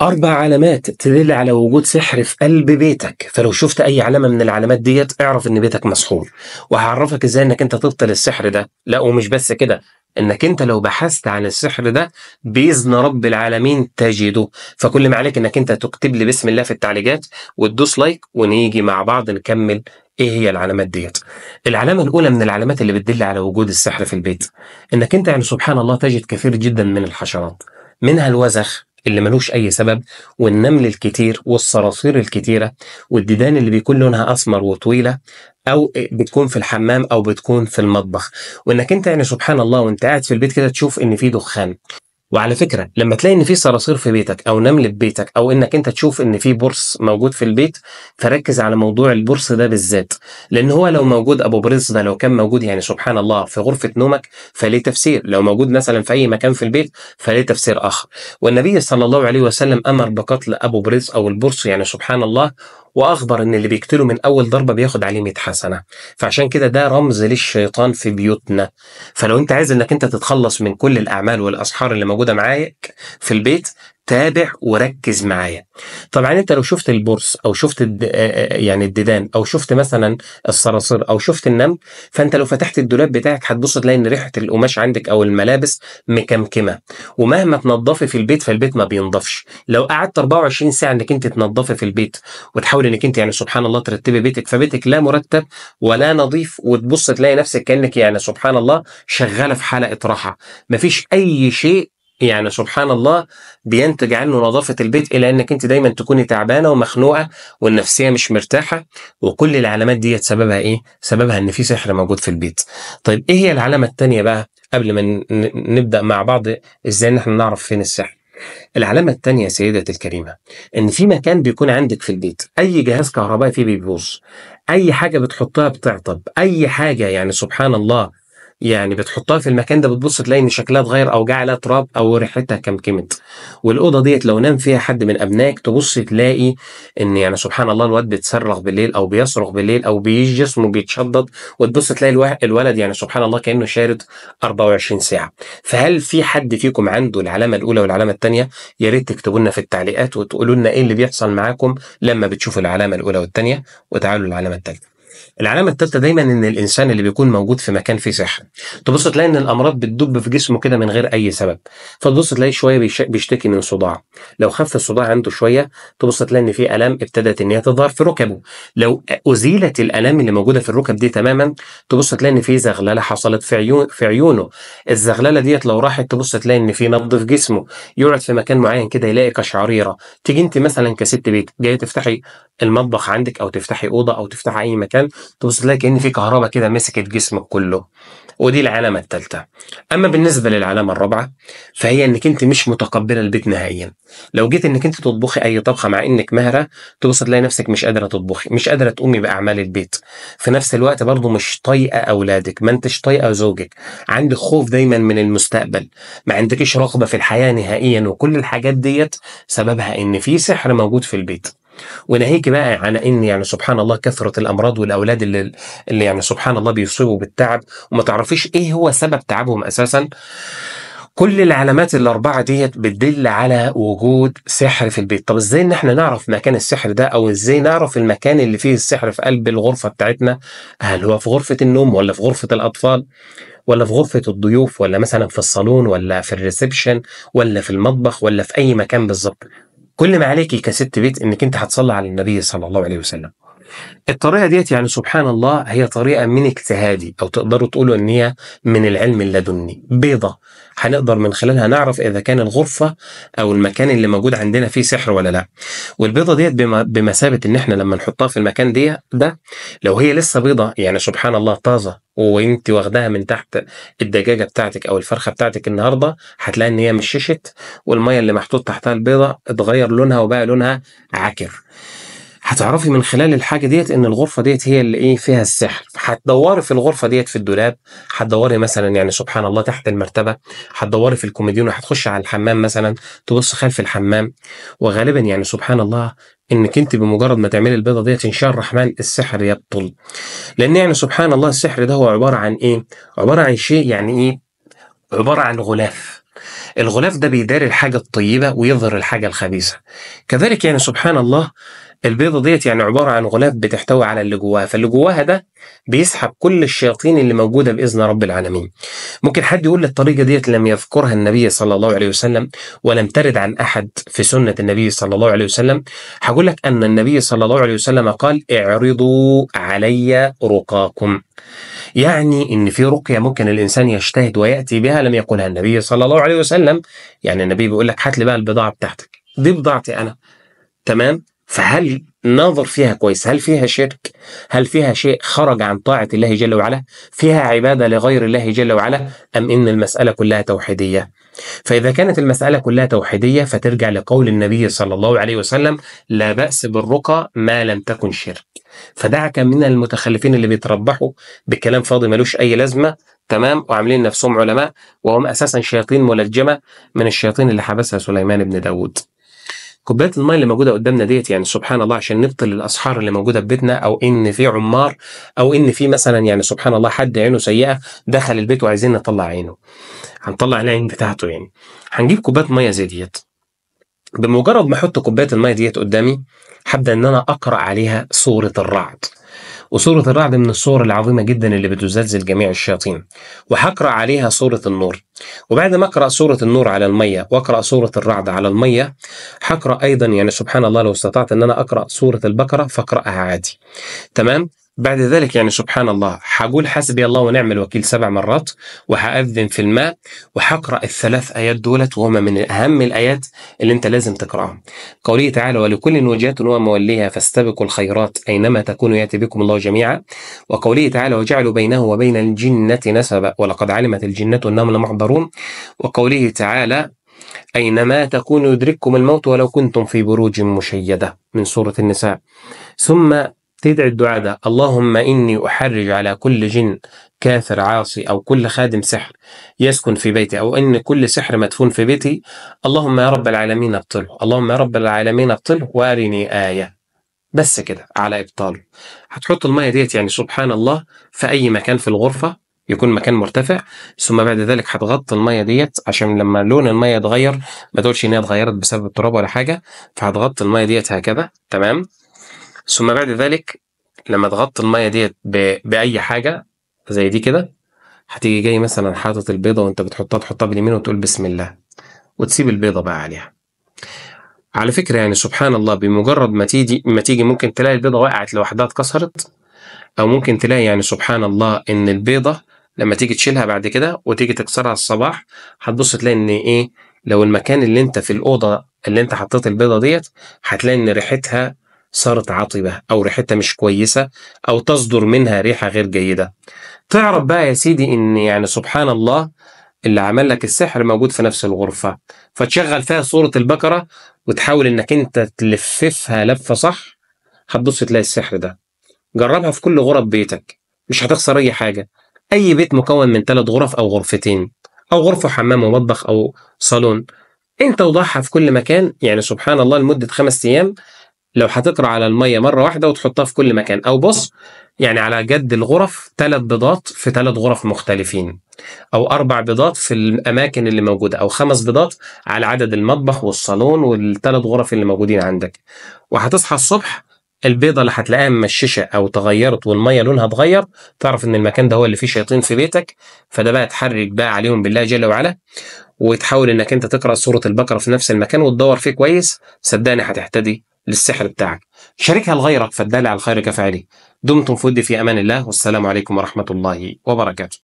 أربع علامات تدل على وجود سحر في قلب بيتك فلو شفت أي علامة من العلامات ديت اعرف إن بيتك مسحور وهعرفك إزاي إنك أنت تبطل السحر ده لا ومش بس كده إنك أنت لو بحثت عن السحر ده بإذن رب العالمين تجده فكل ما عليك إنك أنت تكتب لي بسم الله في التعليقات وتدوس لايك ونيجي مع بعض نكمل ايه هي العلامات ديت؟ العلامة الأولى من العلامات اللي بتدل على وجود السحر في البيت إنك أنت يعني سبحان الله تجد كثير جدا من الحشرات منها الوزخ اللي ملوش اي سبب والنمل الكتير والصراصير الكتيره والديدان اللي بيكون لونها اسمر وطويله او بتكون في الحمام او بتكون في المطبخ وانك انت يعني سبحان الله وانت قاعد في البيت كده تشوف ان في دخان وعلى فكره لما تلاقي ان في صراصير في بيتك او نمل في بيتك او انك انت تشوف ان في برص موجود في البيت فركز على موضوع البرص ده بالذات لان هو لو موجود ابو برص ده لو كان موجود يعني سبحان الله في غرفه نومك فليه تفسير لو موجود مثلا في اي مكان في البيت فليه تفسير اخر والنبي صلى الله عليه وسلم امر بقتل ابو برص او البرص يعني سبحان الله واخبر ان اللي بيقتله من اول ضربه بياخد عليه 100 حسنه فعشان كده ده رمز للشيطان في بيوتنا فلو انت عايز انك انت تتخلص من كل الاعمال والاسحار اللي موجوده معاك في البيت تابع وركز معايا طبعا انت لو شفت البورس او شفت الد... يعني الديدان او شفت مثلا الصراصير او شفت النمل فانت لو فتحت الدولاب بتاعك هتبص تلاقي ان ريحه القماش عندك او الملابس مكمكمه ومهما تنظفي في البيت فالبيت ما بينضفش لو قعدت 24 ساعه انك انت تنظفي في البيت وتحاولي انك انت يعني سبحان الله ترتبي بيتك فبيتك لا مرتب ولا نظيف وتبص تلاقي نفسك كانك يعني سبحان الله شغاله في حلقه راحه مفيش اي شيء يعني سبحان الله بينتج عنه نظافة البيت إلى أنك أنت دايما تكوني تعبانة ومخنوقة والنفسية مش مرتاحة وكل العلامات ديت سببها إيه؟ سببها أن في سحر موجود في البيت. طيب إيه هي العلامة الثانية بقى قبل ما نبدأ مع بعض إزاي إن إحنا نعرف فين السحر؟ العلامة الثانية يا سيدتي الكريمة إن في مكان بيكون عندك في البيت أي جهاز كهربائي فيه بيبوظ أي حاجة بتحطها بتعطب أي حاجة يعني سبحان الله يعني بتحطها في المكان ده بتبص تلاقي ان شكلها اتغير او جعلها تراب او ريحتها كمكمت والاوضه ديت لو نام فيها حد من ابنائك تبص تلاقي ان يعني سبحان الله الواد بيتصرخ بالليل او بيصرخ بالليل او بيجي جسمه بيتشدد وتبص تلاقي الولد يعني سبحان الله كانه شارد 24 ساعه فهل في حد فيكم عنده العلامه الاولى والعلامه الثانيه يا ريت تكتبوا لنا في التعليقات وتقولوا لنا ايه اللي بيحصل معاكم لما بتشوفوا العلامه الاولى والثانيه وتعالوا للعلامه الثالثه العلامه الثالثه دايما ان الانسان اللي بيكون موجود في مكان فيه سحر تبص تلاقي ان الامراض بتدب في جسمه كده من غير اي سبب فتبص تلاقي شويه بيشتكي من صداع لو خف الصداع عنده شويه تبص تلاقي ان في الام ابتدت ان هي تظهر في ركبه لو ازيلت الالام اللي موجوده في الركب دي تماما تبص تلاقي ان في زغلله حصلت في عيون في عيونه الزغلله ديت لو راحت تبص تلاقي ان في نبض في جسمه يقعد في مكان معين كده يلاقي قشعريره تيجي انت مثلا كست بيت جايه تفتحي المطبخ عندك او تفتحي اوضه او تفتحي اي مكان تبص تلاقي كان في كهرباء كده مسكت جسمك كله ودي العلامه الثالثه اما بالنسبه للعلامه الرابعه فهي انك انت مش متقبله البيت نهائيا لو جيت انك انت تطبخي اي طبخه مع انك مهره تبص تلاقي نفسك مش قادره تطبخي مش قادره تقومي باعمال البيت في نفس الوقت برضه مش طايقه اولادك ما انتش طايقه زوجك عندك خوف دايما من المستقبل ما عندكش رغبه في الحياه نهائيا وكل الحاجات ديت سببها ان في سحر موجود في البيت وناهيك بقى عن ان يعني سبحان الله كثره الامراض والاولاد اللي, اللي يعني سبحان الله بيصيبوا بالتعب وما تعرفيش ايه هو سبب تعبهم اساسا كل العلامات الأربعة ديت بتدل على وجود سحر في البيت طب إزاي إن إحنا نعرف مكان السحر ده أو إزاي نعرف المكان اللي فيه السحر في قلب الغرفة بتاعتنا هل هو في غرفة النوم ولا في غرفة الأطفال ولا في غرفة الضيوف ولا مثلا في الصالون ولا في الريسبشن ولا في المطبخ ولا في أي مكان بالظبط كل ما عليك كست بيت انك انت هتصلي على النبي صلى الله عليه وسلم الطريقه ديت يعني سبحان الله هي طريقه من اجتهادي او تقدروا تقولوا ان هي من العلم اللدني بيضه هنقدر من خلالها نعرف اذا كان الغرفه او المكان اللي موجود عندنا فيه سحر ولا لا والبيضه ديت بمثابه ان احنا لما نحطها في المكان دي ده لو هي لسه بيضه يعني سبحان الله طازه وانت واخداها من تحت الدجاجه بتاعتك او الفرخه بتاعتك النهارده هتلاقي ان هي مششت والميه اللي محطوط تحتها البيضه اتغير لونها وبقى لونها عكر هتعرفي من خلال الحاجه ديت ان الغرفه ديت هي اللي ايه فيها السحر هتدوري في الغرفه ديت في الدولاب هتدوري مثلا يعني سبحان الله تحت المرتبه هتدوري في الكوميديون وهتخش على الحمام مثلا تبص خلف الحمام وغالبا يعني سبحان الله انك انت بمجرد ما تعملي البيضه ديت ان شاء الرحمن السحر يبطل لان يعني سبحان الله السحر ده هو عباره عن ايه عباره عن شيء يعني ايه عباره عن غلاف الغلاف ده بيداري الحاجه الطيبه ويظهر الحاجه الخبيثه كذلك يعني سبحان الله البيضه ديت يعني عباره عن غلاف بتحتوي على اللي جواها فاللي جواها ده بيسحب كل الشياطين اللي موجوده باذن رب العالمين ممكن حد يقول الطريقه ديت لم يذكرها النبي صلى الله عليه وسلم ولم ترد عن احد في سنه النبي صلى الله عليه وسلم هقول لك ان النبي صلى الله عليه وسلم قال اعرضوا علي رقاكم يعني ان في رقيه ممكن الانسان يجتهد وياتي بها لم يقلها النبي صلى الله عليه وسلم يعني النبي بيقول لك هات لي بقى البضاعه بتاعتك دي بضاعتي انا تمام فهل ناظر فيها كويس هل فيها شرك هل فيها شيء خرج عن طاعة الله جل وعلا فيها عبادة لغير الله جل وعلا أم إن المسألة كلها توحيدية فإذا كانت المسألة كلها توحيدية فترجع لقول النبي صلى الله عليه وسلم لا بأس بالرقى ما لم تكن شرك فدعك من المتخلفين اللي بيتربحوا بكلام فاضي ملوش أي لازمة تمام وعاملين نفسهم علماء وهم أساسا شياطين ملجمة من الشياطين اللي حبسها سليمان بن داود كوبايات الماء اللي موجوده قدامنا ديت يعني سبحان الله عشان نبطل الاسحار اللي موجوده في بيتنا او ان في عمار او ان في مثلا يعني سبحان الله حد عينه سيئه دخل البيت وعايزين نطلع عينه هنطلع العين بتاعته يعني هنجيب كوبايه ميه زي ديت بمجرد ما احط كوبايه الميه ديت قدامي هبدا ان انا اقرا عليها سوره الرعد وسورة الرعد من الصور العظيمة جدا اللي بتزلزل جميع الشياطين وحقرأ عليها سورة النور وبعد ما أقرأ سورة النور على المية وأقرأ سورة الرعد على المية حقرأ أيضا يعني سبحان الله لو استطعت أن أنا أقرأ سورة البقرة فأقرأها عادي تمام بعد ذلك يعني سبحان الله حقول حسبي الله ونعم الوكيل سبع مرات وحأذن في الماء وحقرأ الثلاث آيات دولت وهما من أهم الآيات اللي أنت لازم تقرأهم قوله تعالى ولكل وجهات هو موليها فاستبقوا الخيرات أينما تكونوا يأتي بكم الله جميعا وقوله تعالى وجعلوا بينه وبين الجنة نسبا ولقد علمت الجنة أنهم لمحضرون وقوله تعالى أينما تكونوا يدرككم الموت ولو كنتم في بروج مشيدة من سورة النساء ثم تدعي الدعاء ده اللهم إني أحرج على كل جن كافر عاصي أو كل خادم سحر يسكن في بيتي أو إن كل سحر مدفون في بيتي اللهم يا رب العالمين ابطله اللهم يا رب العالمين ابطله وأرني آية بس كده على إبطاله هتحط المية ديت يعني سبحان الله في أي مكان في الغرفة يكون مكان مرتفع ثم بعد ذلك هتغطي الميه ديت عشان لما لون الميه يتغير ما تقولش ان هي اتغيرت بسبب التراب ولا حاجه فهتغطي الميه ديت هكذا تمام ثم بعد ذلك لما تغطي الميه ديت باي حاجه زي دي كده هتيجي جاي مثلا حاطط البيضه وانت بتحطها تحطها باليمين وتقول بسم الله وتسيب البيضه بقى عليها على فكره يعني سبحان الله بمجرد ما تيجي ما تيجي ممكن تلاقي البيضه وقعت لوحدها اتكسرت او ممكن تلاقي يعني سبحان الله ان البيضه لما تيجي تشيلها بعد كده وتيجي تكسرها الصباح هتبص تلاقي ان ايه لو المكان اللي انت في الاوضه اللي انت حطيت البيضه ديت هتلاقي ان ريحتها صارت عاطبة أو ريحتها مش كويسة أو تصدر منها ريحة غير جيدة تعرف بقى يا سيدي إن يعني سبحان الله اللي عمل لك السحر موجود في نفس الغرفة فتشغل فيها صورة البقرة وتحاول إنك أنت تلففها لفة صح هتبص تلاقي السحر ده جربها في كل غرف بيتك مش هتخسر أي حاجة أي بيت مكون من ثلاث غرف أو غرفتين أو غرفة حمام ومطبخ أو صالون أنت وضعها في كل مكان يعني سبحان الله لمدة خمس أيام لو هتقرا على الميه مره واحده وتحطها في كل مكان او بص يعني على جد الغرف ثلاث بيضات في ثلاث غرف مختلفين او اربع بيضات في الاماكن اللي موجوده او خمس بيضات على عدد المطبخ والصالون والثلاث غرف اللي موجودين عندك وهتصحى الصبح البيضه اللي هتلاقيها ممششه او تغيرت والميه لونها اتغير تعرف ان المكان ده هو اللي فيه شياطين في بيتك فده بقى اتحرك بقى عليهم بالله جل وعلا وتحاول انك انت تقرا سوره البقره في نفس المكان وتدور فيه كويس صدقني هتهتدي للسحر بتاعك شاركها لغيرك فالدال على الخير كفاعله دمتم في في امان الله والسلام عليكم ورحمه الله وبركاته